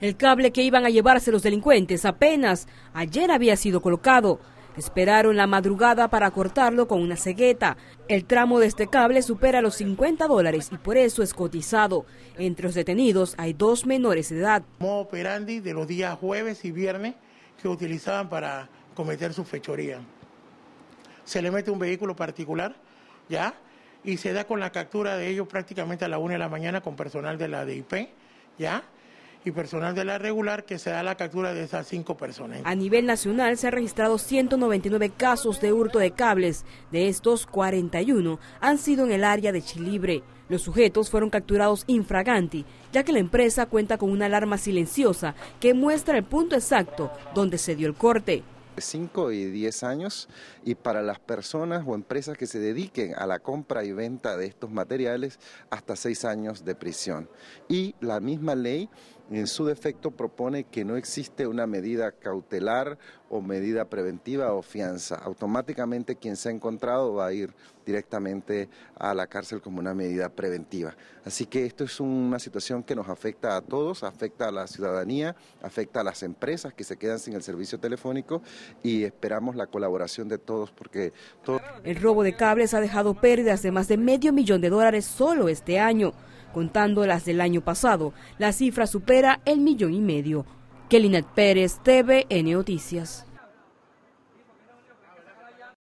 El cable que iban a llevarse los delincuentes apenas ayer había sido colocado. Esperaron la madrugada para cortarlo con una cegueta. El tramo de este cable supera los 50 dólares y por eso es cotizado. Entre los detenidos hay dos menores de edad. Modo operandi de los días jueves y viernes que utilizaban para cometer su fechoría. Se le mete un vehículo particular, ¿ya? Y se da con la captura de ellos prácticamente a la una de la mañana con personal de la DIP, ¿ya? y personal de la regular que se da la captura de esas cinco personas. A nivel nacional se han registrado 199 casos de hurto de cables. De estos, 41 han sido en el área de Chilibre. Los sujetos fueron capturados infraganti, ya que la empresa cuenta con una alarma silenciosa que muestra el punto exacto donde se dio el corte. 5 y 10 años y para las personas o empresas que se dediquen a la compra y venta de estos materiales hasta 6 años de prisión. Y la misma ley en su defecto propone que no existe una medida cautelar o medida preventiva o fianza. Automáticamente quien se ha encontrado va a ir directamente a la cárcel como una medida preventiva. Así que esto es una situación que nos afecta a todos, afecta a la ciudadanía, afecta a las empresas que se quedan sin el servicio telefónico y esperamos la colaboración de todos porque... El robo de cables ha dejado pérdidas de más de medio millón de dólares solo este año. Contando las del año pasado, la cifra supera el millón y medio. Kelinet Pérez, TVN Noticias.